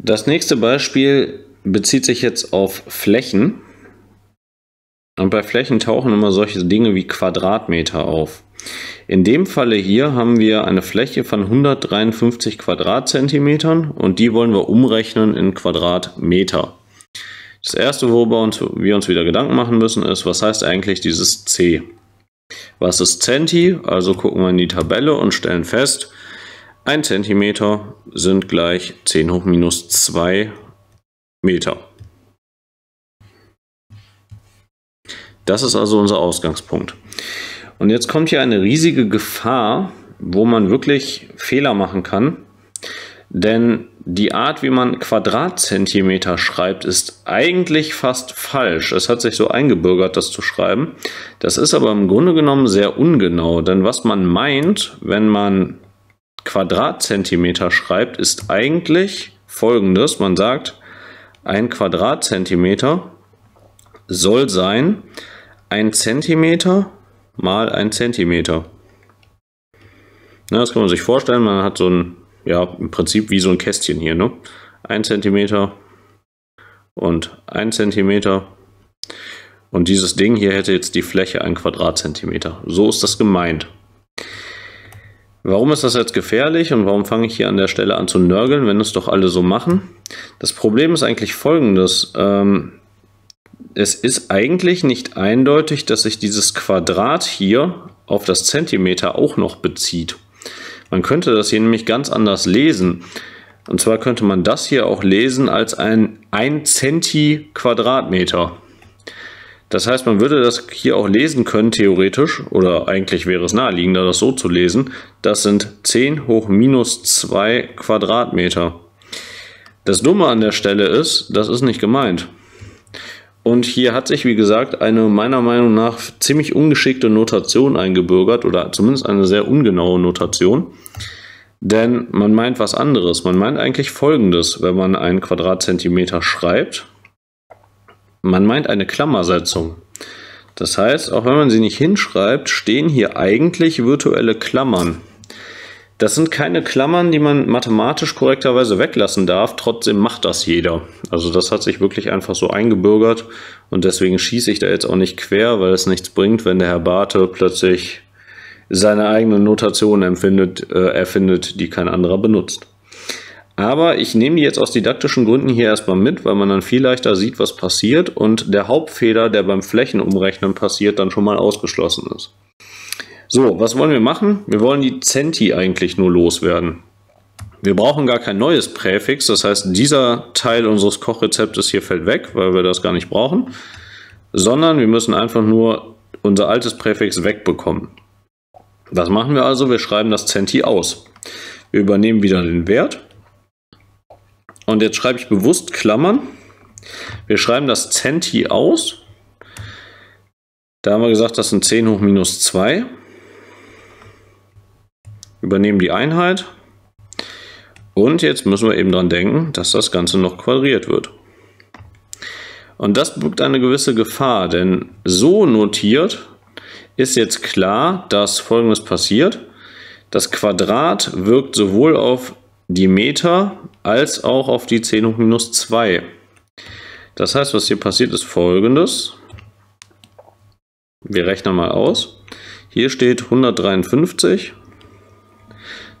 Das nächste Beispiel bezieht sich jetzt auf Flächen. Und bei Flächen tauchen immer solche Dinge wie Quadratmeter auf. In dem Falle hier haben wir eine Fläche von 153 Quadratzentimetern und die wollen wir umrechnen in Quadratmeter. Das erste, worüber wir uns wieder Gedanken machen müssen, ist, was heißt eigentlich dieses C? Was ist Centi? Also gucken wir in die Tabelle und stellen fest, 1 cm sind gleich 10 hoch minus 2 Meter. Das ist also unser Ausgangspunkt. Und jetzt kommt hier eine riesige Gefahr, wo man wirklich Fehler machen kann. Denn die Art, wie man Quadratzentimeter schreibt, ist eigentlich fast falsch. Es hat sich so eingebürgert, das zu schreiben. Das ist aber im Grunde genommen sehr ungenau. Denn was man meint, wenn man Quadratzentimeter schreibt, ist eigentlich folgendes. Man sagt, ein Quadratzentimeter soll sein ein Zentimeter mal ein Zentimeter. Na, das kann man sich vorstellen. Man hat so ein, ja, im Prinzip wie so ein Kästchen hier, ne? Ein Zentimeter und ein Zentimeter. Und dieses Ding hier hätte jetzt die Fläche ein Quadratzentimeter. So ist das gemeint. Warum ist das jetzt gefährlich und warum fange ich hier an der Stelle an zu nörgeln, wenn es doch alle so machen? Das Problem ist eigentlich folgendes. Ähm, es ist eigentlich nicht eindeutig, dass sich dieses Quadrat hier auf das Zentimeter auch noch bezieht. Man könnte das hier nämlich ganz anders lesen. Und zwar könnte man das hier auch lesen als ein 1 Zenti Quadratmeter. Das heißt, man würde das hier auch lesen können, theoretisch, oder eigentlich wäre es naheliegender, das so zu lesen. Das sind 10 hoch minus 2 Quadratmeter. Das Dumme an der Stelle ist, das ist nicht gemeint. Und hier hat sich, wie gesagt, eine meiner Meinung nach ziemlich ungeschickte Notation eingebürgert oder zumindest eine sehr ungenaue Notation. Denn man meint was anderes. Man meint eigentlich Folgendes, wenn man einen Quadratzentimeter schreibt man meint eine Klammersetzung. Das heißt, auch wenn man sie nicht hinschreibt, stehen hier eigentlich virtuelle Klammern. Das sind keine Klammern, die man mathematisch korrekterweise weglassen darf, trotzdem macht das jeder. Also das hat sich wirklich einfach so eingebürgert und deswegen schieße ich da jetzt auch nicht quer, weil es nichts bringt, wenn der Herr Barthe plötzlich seine eigene Notation empfindet, äh, erfindet, die kein anderer benutzt. Aber ich nehme die jetzt aus didaktischen Gründen hier erstmal mit, weil man dann viel leichter sieht, was passiert und der Hauptfehler, der beim Flächenumrechnen passiert, dann schon mal ausgeschlossen ist. So, was wollen wir machen? Wir wollen die Centi eigentlich nur loswerden. Wir brauchen gar kein neues Präfix, das heißt, dieser Teil unseres Kochrezeptes hier fällt weg, weil wir das gar nicht brauchen, sondern wir müssen einfach nur unser altes Präfix wegbekommen. Was machen wir also? Wir schreiben das Centi aus. Wir übernehmen wieder den Wert und jetzt schreibe ich bewusst Klammern. Wir schreiben das Centi aus. Da haben wir gesagt, das sind 10 hoch minus 2. Übernehmen die Einheit. Und jetzt müssen wir eben daran denken, dass das Ganze noch quadriert wird. Und das birgt eine gewisse Gefahr, denn so notiert ist jetzt klar, dass folgendes passiert. Das Quadrat wirkt sowohl auf die Meter als auch auf die 10 hoch minus 2. Das heißt, was hier passiert ist folgendes. Wir rechnen mal aus. Hier steht 153.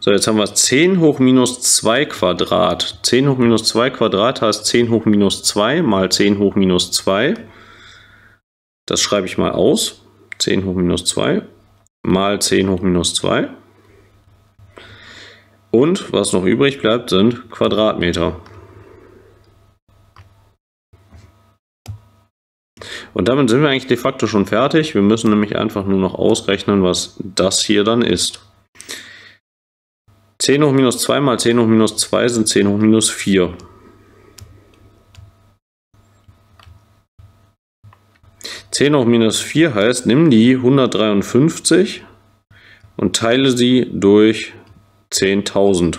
So, jetzt haben wir 10 hoch minus 2 Quadrat. 10 hoch minus 2 Quadrat heißt 10 hoch minus 2 mal 10 hoch minus 2. Das schreibe ich mal aus. 10 hoch minus 2 mal 10 hoch minus 2. Und was noch übrig bleibt, sind Quadratmeter. Und damit sind wir eigentlich de facto schon fertig. Wir müssen nämlich einfach nur noch ausrechnen, was das hier dann ist. 10 hoch minus 2 mal 10 hoch minus 2 sind 10 hoch minus 4. 10 hoch minus 4 heißt, nimm die 153 und teile sie durch 10.000.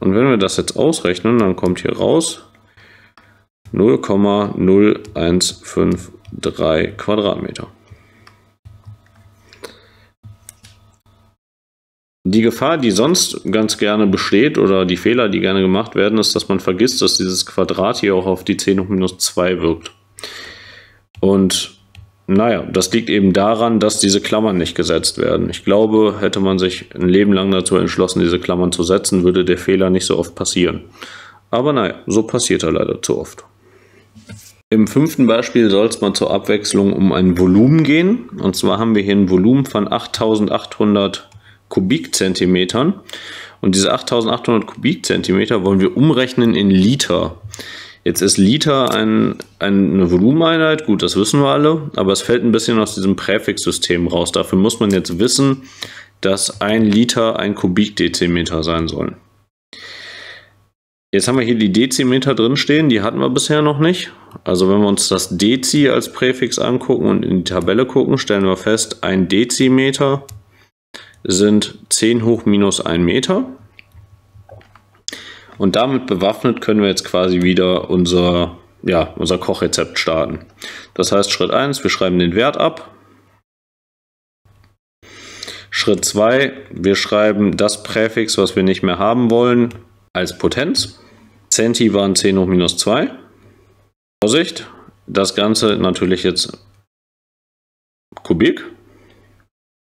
Und wenn wir das jetzt ausrechnen, dann kommt hier raus 0,0153 Quadratmeter. Die Gefahr, die sonst ganz gerne besteht oder die Fehler, die gerne gemacht werden, ist, dass man vergisst, dass dieses Quadrat hier auch auf die 10 hoch minus 2 wirkt. Und naja, das liegt eben daran, dass diese Klammern nicht gesetzt werden. Ich glaube, hätte man sich ein Leben lang dazu entschlossen, diese Klammern zu setzen, würde der Fehler nicht so oft passieren. Aber naja, so passiert er leider zu oft. Im fünften Beispiel soll es mal zur Abwechslung um ein Volumen gehen. Und zwar haben wir hier ein Volumen von 8800 Kubikzentimetern. Und diese 8800 Kubikzentimeter wollen wir umrechnen in Liter. Jetzt ist Liter ein, eine Volumeneinheit, gut, das wissen wir alle, aber es fällt ein bisschen aus diesem Präfixsystem raus. Dafür muss man jetzt wissen, dass ein Liter ein Kubikdezimeter sein soll. Jetzt haben wir hier die Dezimeter drin stehen, die hatten wir bisher noch nicht. Also wenn wir uns das Dezi als Präfix angucken und in die Tabelle gucken, stellen wir fest, ein Dezimeter sind 10 hoch minus 1 Meter. Und damit bewaffnet können wir jetzt quasi wieder unser, ja, unser Kochrezept starten. Das heißt, Schritt 1, wir schreiben den Wert ab. Schritt 2, wir schreiben das Präfix, was wir nicht mehr haben wollen, als Potenz. Centi waren 10 hoch minus 2. Vorsicht, das Ganze natürlich jetzt Kubik.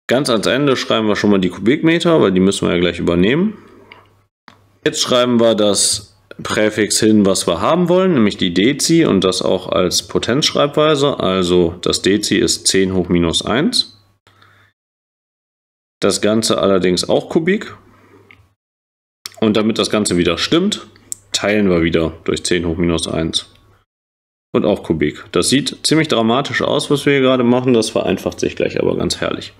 Ganz ans Ende schreiben wir schon mal die Kubikmeter, weil die müssen wir ja gleich übernehmen. Jetzt schreiben wir das Präfix hin, was wir haben wollen, nämlich die Dezi und das auch als Potenzschreibweise. Also das Dezi ist 10 hoch minus 1. Das Ganze allerdings auch Kubik. Und damit das Ganze wieder stimmt, teilen wir wieder durch 10 hoch minus 1. Und auch Kubik. Das sieht ziemlich dramatisch aus, was wir hier gerade machen. Das vereinfacht sich gleich aber ganz herrlich.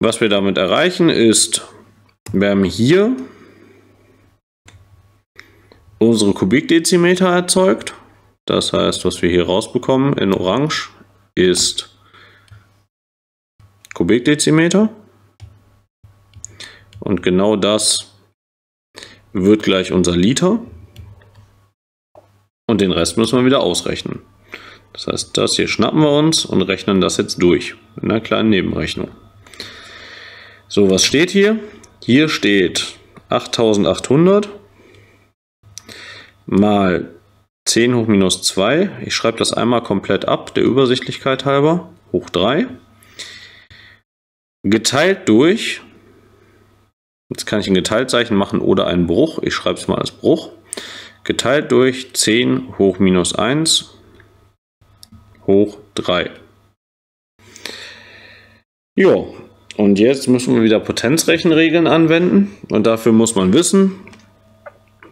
Was wir damit erreichen ist wir haben hier unsere Kubikdezimeter erzeugt. Das heißt, was wir hier rausbekommen in Orange ist Kubikdezimeter. Und genau das wird gleich unser Liter. Und den Rest müssen wir wieder ausrechnen. Das heißt, das hier schnappen wir uns und rechnen das jetzt durch. In einer kleinen Nebenrechnung. So, was steht hier? Hier steht 8800 mal 10 hoch minus 2. Ich schreibe das einmal komplett ab, der Übersichtlichkeit halber, hoch 3. Geteilt durch, jetzt kann ich ein Geteiltzeichen machen oder einen Bruch, ich schreibe es mal als Bruch. Geteilt durch 10 hoch minus 1 hoch 3. Jo, und jetzt müssen wir wieder Potenzrechenregeln anwenden. Und dafür muss man wissen,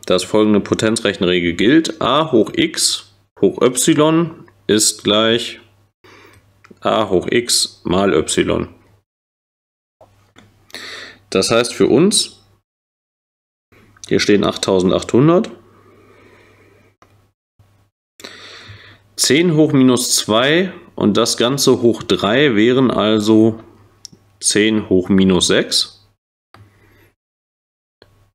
dass folgende Potenzrechenregel gilt. a hoch x hoch y ist gleich a hoch x mal y. Das heißt für uns, hier stehen 8800, 10 hoch minus 2 und das Ganze hoch 3 wären also 10 hoch minus 6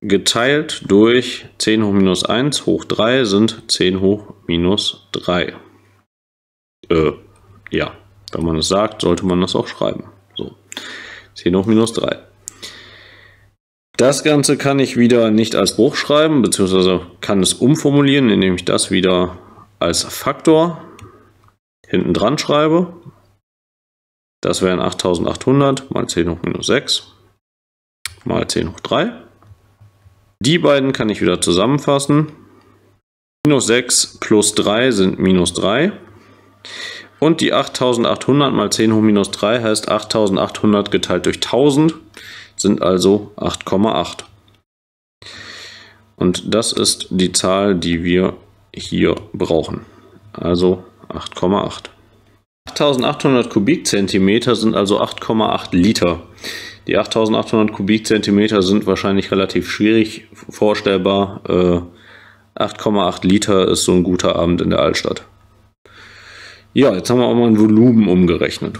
geteilt durch 10 hoch minus 1 hoch 3 sind 10 hoch minus 3. Äh, ja, wenn man es sagt, sollte man das auch schreiben. So, 10 hoch minus 3. Das Ganze kann ich wieder nicht als Bruch schreiben, beziehungsweise kann es umformulieren, indem ich das wieder als Faktor hinten dran schreibe. Das wären 8800 mal 10 hoch minus 6 mal 10 hoch 3. Die beiden kann ich wieder zusammenfassen. Minus 6 plus 3 sind minus 3. Und die 8800 mal 10 hoch minus 3 heißt 8800 geteilt durch 1000 sind also 8,8. Und das ist die Zahl, die wir hier brauchen. Also 8,8. 8800 Kubikzentimeter sind also 8,8 Liter. Die 8800 Kubikzentimeter sind wahrscheinlich relativ schwierig vorstellbar. 8,8 äh, Liter ist so ein guter Abend in der Altstadt. Ja, jetzt haben wir auch mal ein Volumen umgerechnet.